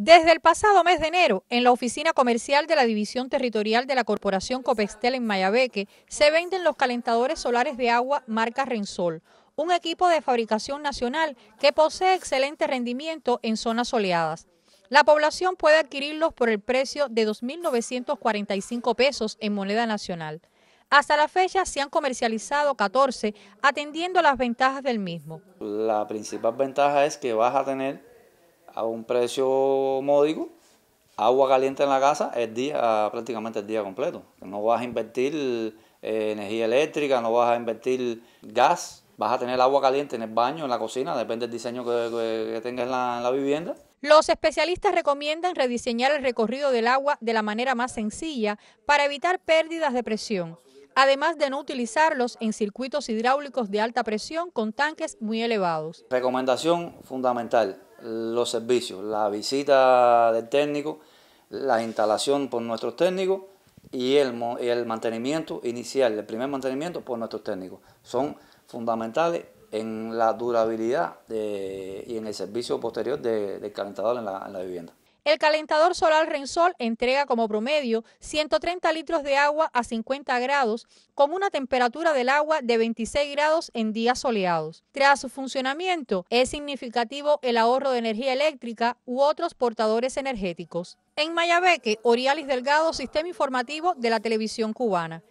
Desde el pasado mes de enero, en la oficina comercial de la División Territorial de la Corporación Copestel en Mayabeque, se venden los calentadores solares de agua marca Rensol, un equipo de fabricación nacional que posee excelente rendimiento en zonas soleadas. La población puede adquirirlos por el precio de 2.945 pesos en moneda nacional. Hasta la fecha se han comercializado 14, atendiendo las ventajas del mismo. La principal ventaja es que vas a tener a un precio módico, agua caliente en la casa el día, prácticamente el día completo. No vas a invertir eh, energía eléctrica, no vas a invertir gas, vas a tener agua caliente en el baño, en la cocina, depende del diseño que, tengas la, en la vivienda. Los especialistas recomiendan rediseñar el recorrido del agua de la manera más sencilla para evitar pérdidas de presión, además de no utilizarlos en circuitos hidráulicos de alta presión con tanques muy elevados. Recomendación fundamental, los servicios, la visita del técnico, la instalación por nuestros técnicos y el, mantenimiento inicial, el primer mantenimiento por nuestros técnicos. Son fundamentales en la durabilidad y en el servicio posterior de, del calentador en la vivienda. El calentador solar Rensol entrega como promedio 130 litros de agua a 50 grados con una temperatura del agua de 26 grados en días soleados. Tras su funcionamiento, es significativo el ahorro de energía eléctrica u otros portadores energéticos. En Mayabeque, Orialis Delgado, Sistema Informativo de la Televisión Cubana.